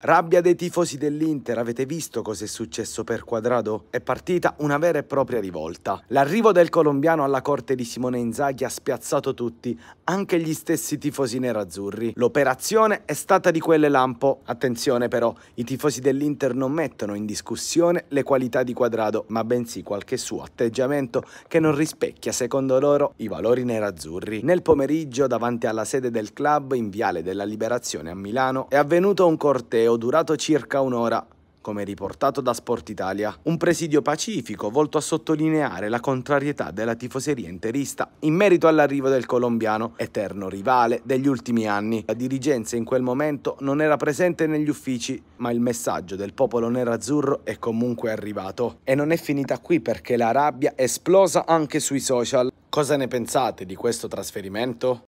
Rabbia dei tifosi dell'Inter, avete visto cos'è successo per Quadrado? È partita una vera e propria rivolta. L'arrivo del colombiano alla corte di Simone Inzaghi ha spiazzato tutti, anche gli stessi tifosi nerazzurri. L'operazione è stata di quelle lampo. Attenzione però, i tifosi dell'Inter non mettono in discussione le qualità di Quadrado, ma bensì qualche suo atteggiamento che non rispecchia secondo loro i valori nerazzurri. Nel pomeriggio, davanti alla sede del club in Viale della Liberazione a Milano, è avvenuto un corteo corteo durato circa un'ora, come riportato da Sport Italia. Un presidio pacifico volto a sottolineare la contrarietà della tifoseria interista in merito all'arrivo del colombiano, eterno rivale degli ultimi anni. La dirigenza in quel momento non era presente negli uffici, ma il messaggio del popolo nerazzurro è comunque arrivato. E non è finita qui perché la rabbia è esplosa anche sui social. Cosa ne pensate di questo trasferimento?